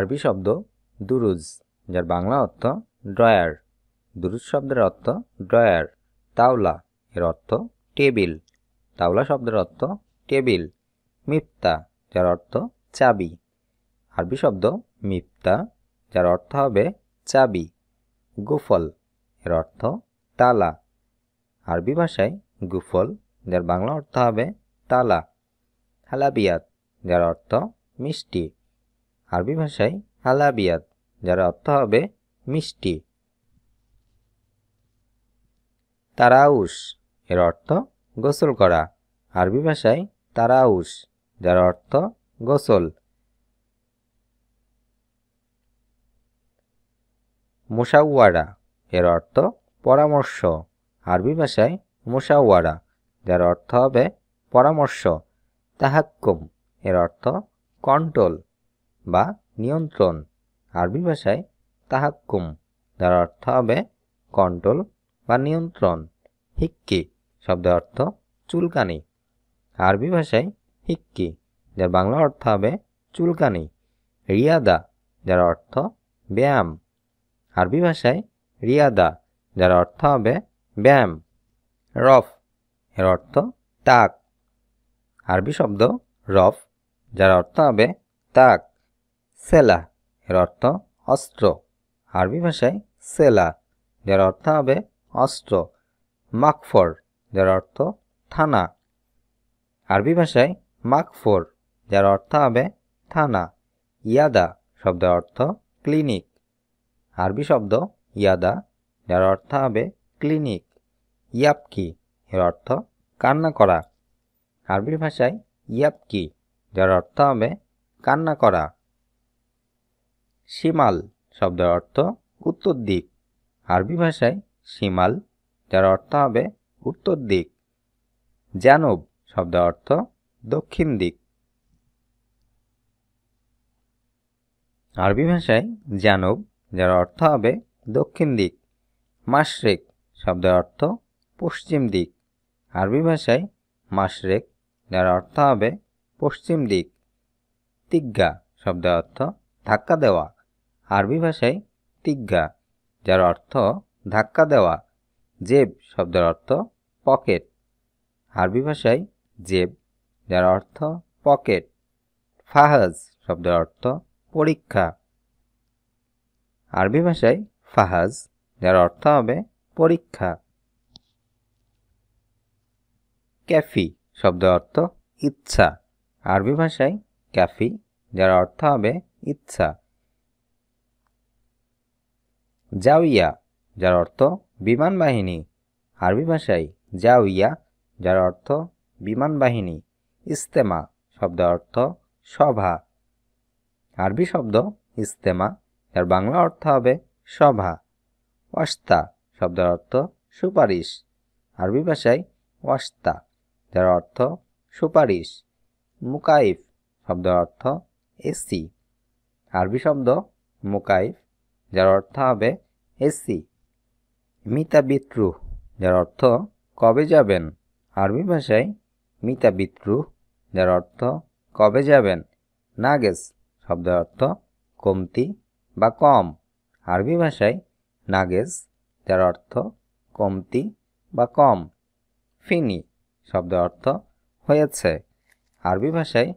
আরবি শব্দ দুরুজ যার বাংলা অর্থ ড্রয়ার দুরুজ শব্দের অর্থ ড্রয়ার তাওলা এর অর্থ টেবিল তাওলা শব্দের অর্থ টেবিল মিপ্তা যার অর্থ চাবি আরবি শব্দ মিপ্তা যার অর্থ হবে চাবি গুফল এর অর্থ তালা আরবি ভাষায় গুফল যার বাংলা অর্থ হবে তালা হালাবিয়াত যার অর্থ মিষ্টি আরবি ভাষায় হালাবিয়াত যার অর্থ হবে মিষ্টি তারাউস এর অর্থ গোসল করা আরবি ভাষায় তারাউস যার অর্থ গোসল মোশাওয়ারা এর অর্থ পরামর্শ আরবি ভাষায় মোশাওয়ারা যার অর্থ হবে পরামর্শ তাহাক্কুম এর অর্থ কন্ট্রোল বা নিয়ন্ত্রণ আরবি ভাষায় তাহাক্কুম যার অর্থ হবে কন্ট্রোল বা নিয়ন্ত্রণ হিক্কি শব্দের অর্থ চুলকানি আরবি ভাষায় হিক্কি যার বাংলা অর্থ হবে চুলকানি রিয়াদা যার অর্থ ব্যায়াম আরবি ভাষায় রিয়াদা যার অর্থ হবে ব্যায়াম রফ এর অর্থ তাক আরবি শব্দ রফ যার অর্থ হবে তাক সেলা এর অর্থ অস্ত্র আরবি ভাষায় সেলা যার অর্থ হবে অস্ত্র মাকফর যার অর্থ থানা আরবি ভাষায় মাকফর যার অর্থ হবে থানা ইয়াদা শব্দের অর্থ ক্লিনিক আরবি শব্দ ইয়াদা যার অর্থ হবে ক্লিনিক ইয়াপকি এর অর্থ কান্না করা আরবি ভাষায় ইয়াপকি যার অর্থ হবে কান্না করা সিমাল শব্দের অর্থ উত্তর দিক আরবি ভাষায় সিমাল যার অর্থ হবে উত্তর দিক জানব শব্দের অর্থ দক্ষিণ দিক আরবি ভাষায় জানব যার অর্থ হবে দক্ষিণ দিক মাসরেক শব্দের অর্থ পশ্চিম দিক আরবি ভাষায় মাসরেক যার অর্থ হবে পশ্চিম দিক তিজ্ঞা শব্দের অর্থ ধাক্কা দেওয়া আরবি ভাষায় তিজ্ঞা যার অর্থ ধাক্কা দেওয়া জেব শব্দের অর্থ পকেট আরবি ভাষায় জেব যার অর্থ পকেট ফাহাজ শব্দের অর্থ পরীক্ষা আরবি ভাষায় ফাহাজ যার অর্থ হবে পরীক্ষা ক্যাফি শব্দ অর্থ ইচ্ছা আরবি ভাষায় ক্যাফি যার অর্থ হবে ইচ্ছা জাউইয়া যার অর্থ বিমান বাহিনী আরবি ভাষায় জাউইয়া যার অর্থ বিমান বাহিনী ইস্তেমা শব্দ অর্থ সভা আরবি শব্দ ইস্তেমা যার বাংলা অর্থ হবে সভা ওয়াস্তা শব্দের অর্থ সুপারিশ আরবি ভাষায় ওয়াস্তা যার অর্থ সুপারিশ মুকাইফ শব্দের অর্থ এসি আরবি শব্দ মুকাইফ যার অর্থ হবে এসি মিতা বিদ্রুহ যার অর্থ কবে যাবেন আরবি ভাষায় মিতা বিদ্রুহ যার অর্থ কবে যাবেন নাগেস শব্দের অর্থ কমতি বা কম আরবি ভাষায় নাগেস যার অর্থ কমতি বা কম ফিনি শব্দের অর্থ হয়েছে আরবি ভাষায়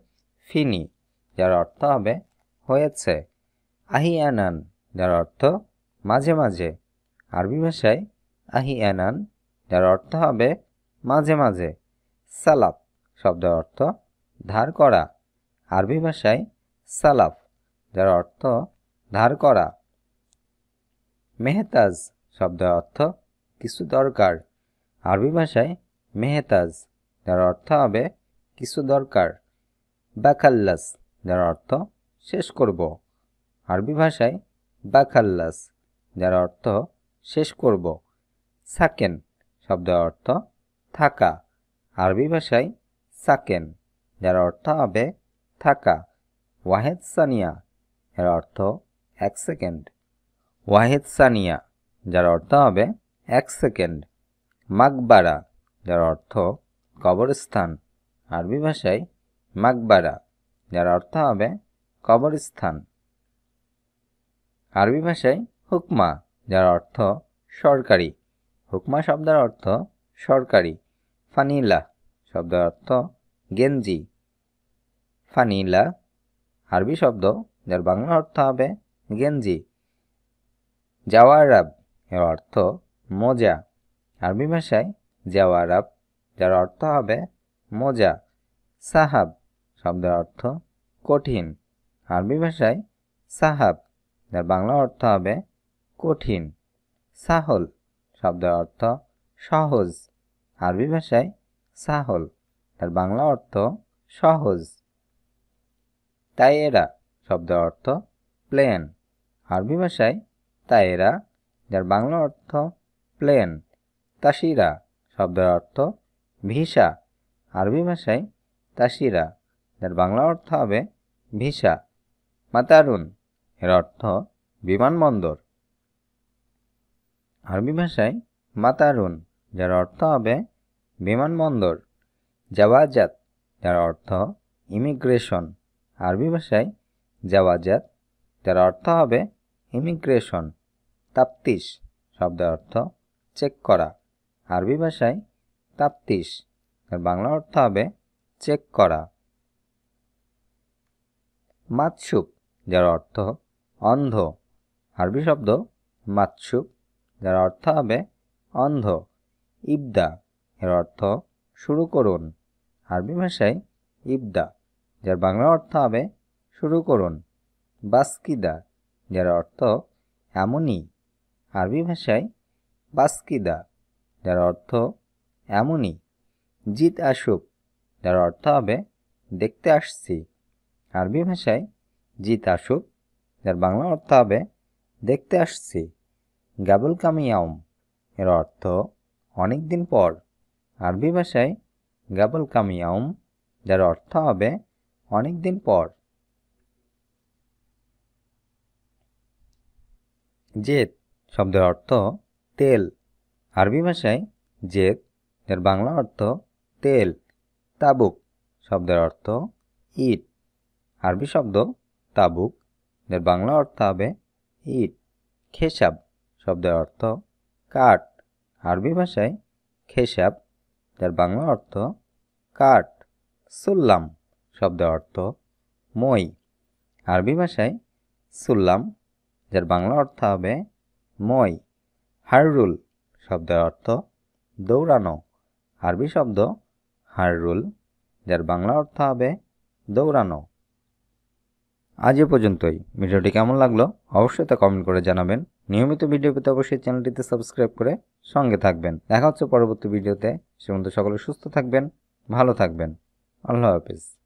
ফিনি যার অর্থ হবে হয়েছে আহিয়ানান যার অর্থ মাঝে মাঝে আরবি ভাষায় আহি এনান যার অর্থ হবে মাঝে মাঝে সালাপ শব্দের অর্থ ধার করা আরবি ভাষায় সালাপ যার অর্থ ধার করা মেহতাজ শব্দের অর্থ কিছু দরকার আরবি ভাষায় মেহতাজ যার অর্থ হবে কিছু দরকার বাখাল্লাস যার অর্থ শেষ করব আরবি ভাষায় বাখাল্লাস যার অর্থ শেষ করব সাকেন শব্দের অর্থ থাকা আরবি ভাষায় সাকেন যার অর্থ হবে থাকা ওয়াহেদ সানিয়া এর অর্থ এক সেকেন্ড ওয়াহেদ সানিয়া যার অর্থ হবে এক সেকেন্ড মাকবারা যার অর্থ কবরস্থান আরবি ভাষায় মাকবারা যার অর্থ হবে কবরস্থান আরবি ভাষায় হুকমা যার অর্থ সরকারি হুকমা শব্দের অর্থ সরকারি ফানিলা শব্দের অর্থ গেঞ্জি ফানিলা আরবি শব্দ যার বাংলা অর্থ হবে গেঞ্জি জাওয়ারাব এর অর্থ মোজা আরবি ভাষায় জাওয়ারাব যার অর্থ হবে মোজা সাহাব শব্দের অর্থ কঠিন আরবি ভাষায় সাহাব যার বাংলা অর্থ হবে কঠিন সাহল শব্দের অর্থ সহজ আরবি ভাষায় সাহল তার বাংলা অর্থ সহজ তায়েরা শব্দের অর্থ প্লেন আরবি ভাষায় তায়েরা যার বাংলা অর্থ প্লেন তাসিরা শব্দের অর্থ ভিসা আরবি ভাষায় তাসিরা যার বাংলা অর্থ হবে ভিসা মাতারুন এর অর্থ বিমানবন্দর আরবি ভাষায় মাতারুন যার অর্থ হবে বিমানবন্দর জাওয়াজাত যার অর্থ ইমিগ্রেশন আরবি ভাষায় জাওয়াজাত যার অর্থ হবে ইমিগ্রেশন তাপ্তিস শব্দের অর্থ চেক করা আরবি ভাষায় তাপ্তিস তার বাংলা অর্থ হবে চেক করা মাতসুক যার অর্থ অন্ধ আরবি শব্দ মাতসুক যার অর্থ হবে অন্ধ ইবদা এর অর্থ শুরু করুন আরবি ভাষায় ইবদা যার বাংলা অর্থ হবে শুরু করুন বাস্কিদা যার অর্থ এমনই আরবি ভাষায় বাস্কিদা যার অর্থ এমনই জিত আসুক যার অর্থ হবে দেখতে আসছি আরবি ভাষায় জিত আসুক যার বাংলা অর্থ হবে দেখতে আসছি গাবল কামিয়াউম এর অর্থ অনেক দিন পর আরবি ভাষায় গাবল কামিয়াউম যার অর্থ হবে অনেক দিন পর জেদ শব্দের অর্থ তেল আরবি ভাষায় জেদ যার বাংলা অর্থ তেল তাবুক শব্দের অর্থ ইট আরবি শব্দ তাবুক যার বাংলা অর্থ হবে ইট খেসাব শব্দের অর্থ কাঠ আরবি ভাষায় খেসাব যার বাংলা অর্থ কাঠ সুল্লাম শব্দের অর্থ মই আরবি ভাষায় সুল্লাম যার বাংলা অর্থ হবে মই হাররুল শব্দের অর্থ দৌড়ানো আরবি শব্দ হাররুল যার বাংলা অর্থ হবে দৌড়ানো আজ এ পর্যন্তই ভিডিওটি কেমন লাগলো অবশ্যই তা কমেন্ট করে জানাবেন নিয়মিত ভিডিও পেতে অবশ্যই চ্যানেলটিতে সাবস্ক্রাইব করে সঙ্গে থাকবেন দেখা হচ্ছে পরবর্তী ভিডিওতে সে সকলে সুস্থ থাকবেন ভালো থাকবেন আল্লাহ হাফিজ